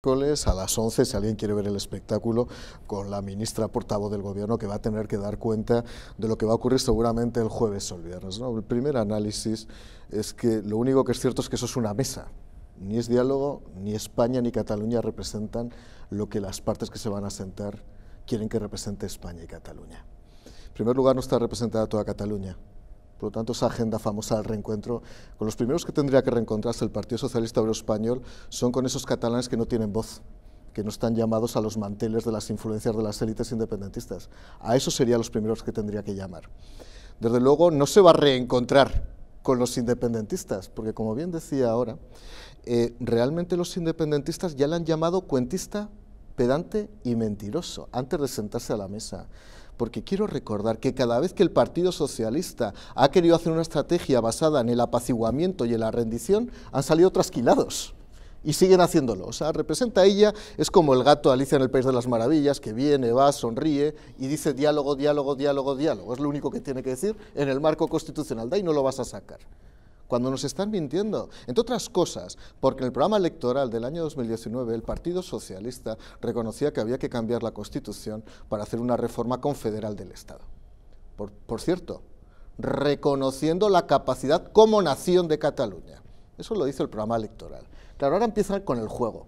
a las 11, si alguien quiere ver el espectáculo, con la ministra portavoz del Gobierno que va a tener que dar cuenta de lo que va a ocurrir seguramente el jueves o el viernes. El primer análisis es que lo único que es cierto es que eso es una mesa. Ni es diálogo, ni España ni Cataluña representan lo que las partes que se van a sentar quieren que represente España y Cataluña. En primer lugar, no está representada toda Cataluña. Por lo tanto, esa agenda famosa del reencuentro, con los primeros que tendría que reencontrarse el Partido Socialista Obrero Español son con esos catalanes que no tienen voz, que no están llamados a los manteles de las influencias de las élites independentistas. A esos serían los primeros que tendría que llamar. Desde luego, no se va a reencontrar con los independentistas, porque como bien decía ahora, eh, realmente los independentistas ya le han llamado cuentista, pedante y mentiroso antes de sentarse a la mesa. Porque quiero recordar que cada vez que el Partido Socialista ha querido hacer una estrategia basada en el apaciguamiento y en la rendición, han salido trasquilados y siguen haciéndolo. O sea, representa a ella, es como el gato Alicia en el País de las Maravillas, que viene, va, sonríe y dice diálogo, diálogo, diálogo, diálogo. Es lo único que tiene que decir en el marco constitucional. De ahí no lo vas a sacar cuando nos están mintiendo. Entre otras cosas, porque en el programa electoral del año 2019 el Partido Socialista reconocía que había que cambiar la Constitución para hacer una reforma confederal del Estado. Por, cierto, reconociendo la capacidad como nación de Cataluña. Eso lo dice el programa electoral. Claro, ahora empiezan con el juego.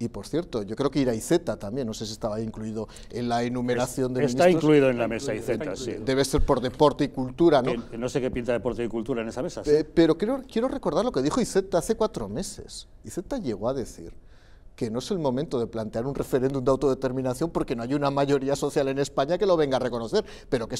Y por cierto, yo creo que Iraizeta también, no sé si estaba incluido en la enumeración de Está incluido en la mesa Iraizeta, sí. Debe ser por deporte y cultura, ¿no? no sé qué pinta deporte y cultura en esa mesa. Eh, pero quiero, recordar lo que dijo IZ hace cuatro meses. IZ llegó a decir que no es el momento de plantear un referéndum de autodeterminación porque no hay una mayoría social en España que lo venga a reconocer, pero que